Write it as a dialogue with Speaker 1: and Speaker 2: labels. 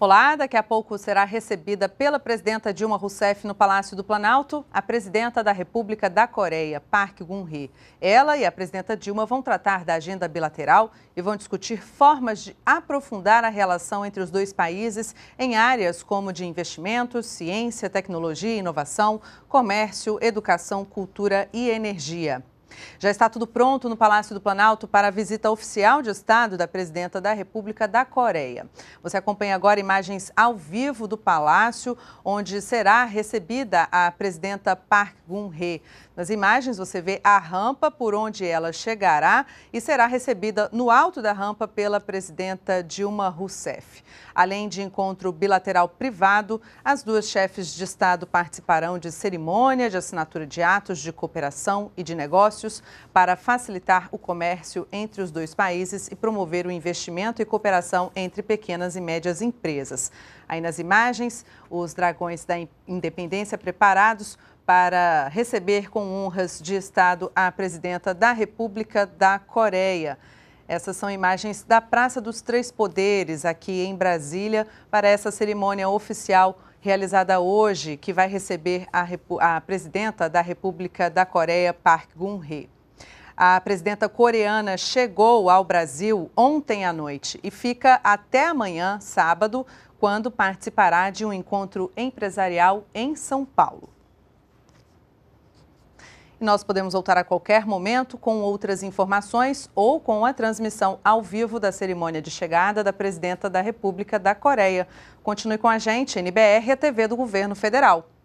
Speaker 1: Olá, daqui a pouco será recebida pela presidenta Dilma Rousseff no Palácio do Planalto a presidenta da República da Coreia, Park Geun-hye. Ela e a presidenta Dilma vão tratar da agenda bilateral e vão discutir formas de aprofundar a relação entre os dois países em áreas como de investimentos, ciência, tecnologia e inovação, comércio, educação, cultura e energia. Já está tudo pronto no Palácio do Planalto para a visita oficial de Estado da presidenta da República da Coreia. Você acompanha agora imagens ao vivo do palácio, onde será recebida a presidenta Park Geun-hye. Nas imagens você vê a rampa por onde ela chegará e será recebida no alto da rampa pela presidenta Dilma Rousseff. Além de encontro bilateral privado, as duas chefes de Estado participarão de cerimônia de assinatura de atos de cooperação e de negócios para facilitar o comércio entre os dois países e promover o investimento e cooperação entre pequenas e médias empresas. Aí nas imagens, os dragões da independência preparados para receber com honras de Estado a presidenta da República da Coreia. Essas são imagens da Praça dos Três Poderes, aqui em Brasília, para essa cerimônia oficial realizada hoje, que vai receber a, a presidenta da República da Coreia, Park Geun-hye. A presidenta coreana chegou ao Brasil ontem à noite e fica até amanhã, sábado, quando participará de um encontro empresarial em São Paulo. E nós podemos voltar a qualquer momento com outras informações ou com a transmissão ao vivo da cerimônia de chegada da presidenta da República da Coreia. Continue com a gente, NBR, a TV do Governo Federal.